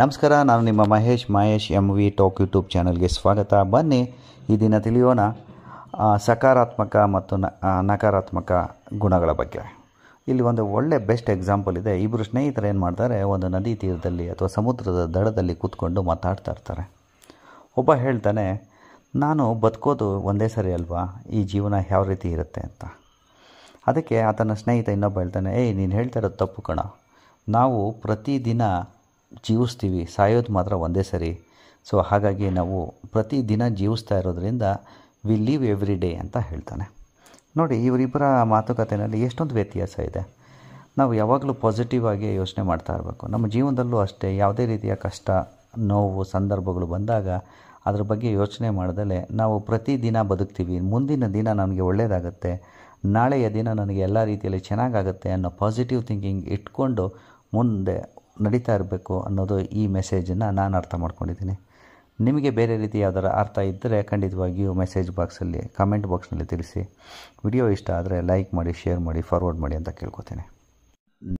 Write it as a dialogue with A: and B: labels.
A: ನಮಸ್ಕಾರ ನಾನು ನಿಮ್ಮ Mahesh Mahesh M V talk YouTube ಚಾನಲ್ಗೆ ಸ್ವಾಗತ ಬನ್ನಿ ಈ ದಿನ ತಿಳಿಯೋಣ ಸಕಾರಾತ್ಮಕ ಮತ್ತು ನಕಾರಾತ್ಮಕ ಗುಣಗಳ ಬಗ್ಗೆ ಇಲ್ಲಿ ಒಂದು ಒಳ್ಳೆ ಬೆಸ್ಟ್ ಎಕ್ಸಾಂಪಲ್ ಇದೆ ಇಬ್ಬರು ಸ್ನೇಹಿತರು ಏನು ಮಾಡ್ತಾರೆ ಒಂದು ನದಿ ತೀರದಲ್ಲಿ ಅಥವಾ ಸಮುದ್ರದ ದಡದಲ್ಲಿ ಕೂತ್ಕೊಂಡು ಮಾತಾಡ್ತಾ ಇರ್ತಾರೆ ಒಬ್ಬ ಹೇಳ್ತಾನೆ ನಾನು ಬದುಕೋದು ಒಂದೇ ಸರಿ ಅಲ್ವಾ ಈ ಜೀವನ ಯಾವ ರೀತಿ ಇರುತ್ತೆ ಅಂತ ಅದಕ್ಕೆ ಆತನ ಸ್ನೇಹಿತ ಇನ್ನೊಬ್ಬ ಹೇಳ್ತಾನೆ ಏಯ್ ನೀನು ಹೇಳ್ತಾ ಇರೋದು ತಪ್ಪು ಕಣ ನಾವು ಪ್ರತಿದಿನ ಜೀವಿಸ್ತೀವಿ ಸಾಯೋದು ಮಾತ್ರ ಒಂದೇ ಸರಿ ಸೊ ಹಾಗಾಗಿ ನಾವು ಪ್ರತಿದಿನ ಜೀವಿಸ್ತಾ ಇರೋದ್ರಿಂದ ವಿ ಲೀವ್ ಎವ್ರಿ ಡೇ ಅಂತ ಹೇಳ್ತಾನೆ ನೋಡಿ ಇವರಿಬ್ಬರ ಮಾತುಕತೆಯಲ್ಲಿ ಎಷ್ಟೊಂದು ವ್ಯತ್ಯಾಸ ಇದೆ ನಾವು ಯಾವಾಗಲೂ ಪಾಸಿಟಿವ್ ಆಗಿ ಯೋಚನೆ ಮಾಡ್ತಾ ಇರಬೇಕು ನಮ್ಮ ಜೀವನದಲ್ಲೂ ಅಷ್ಟೇ ಯಾವುದೇ ರೀತಿಯ ಕಷ್ಟ ನೋವು ಸಂದರ್ಭಗಳು ಬಂದಾಗ ಅದ್ರ ಬಗ್ಗೆ ಯೋಚನೆ ಮಾಡಿದಲೆ ನಾವು ಪ್ರತಿದಿನ ಬದುಕ್ತೀವಿ ಮುಂದಿನ ದಿನ ನನಗೆ ಒಳ್ಳೆಯದಾಗುತ್ತೆ ನಾಳೆಯ ದಿನ ನನಗೆ ಎಲ್ಲ ರೀತಿಯಲ್ಲಿ ಚೆನ್ನಾಗಾಗುತ್ತೆ ಅನ್ನೋ ಪಾಸಿಟಿವ್ ಥಿಂಕಿಂಗ್ ಇಟ್ಕೊಂಡು ಮುಂದೆ ನಡೀತಾ ಇರಬೇಕು ಅನ್ನೋದು ಈ ಮೆಸೇಜನ್ನು ನಾನು ಅರ್ಥ ಮಾಡ್ಕೊಂಡಿದ್ದೀನಿ ನಿಮಗೆ ಬೇರೆ ರೀತಿ ಯಾವ್ದಾರ ಅರ್ಥ ಇದ್ದರೆ ಖಂಡಿತವಾಗಿಯೂ ಮೆಸೇಜ್ ಬಾಕ್ಸಲ್ಲಿ ಕಮೆಂಟ್ ಬಾಕ್ಸ್ನಲ್ಲಿ ತಿಳಿಸಿ ವಿಡಿಯೋ ಇಷ್ಟ ಆದರೆ ಲೈಕ್ ಮಾಡಿ ಶೇರ್ ಮಾಡಿ ಫಾರ್ವರ್ಡ್ ಮಾಡಿ ಅಂತ ಕೇಳ್ಕೊತೀನಿ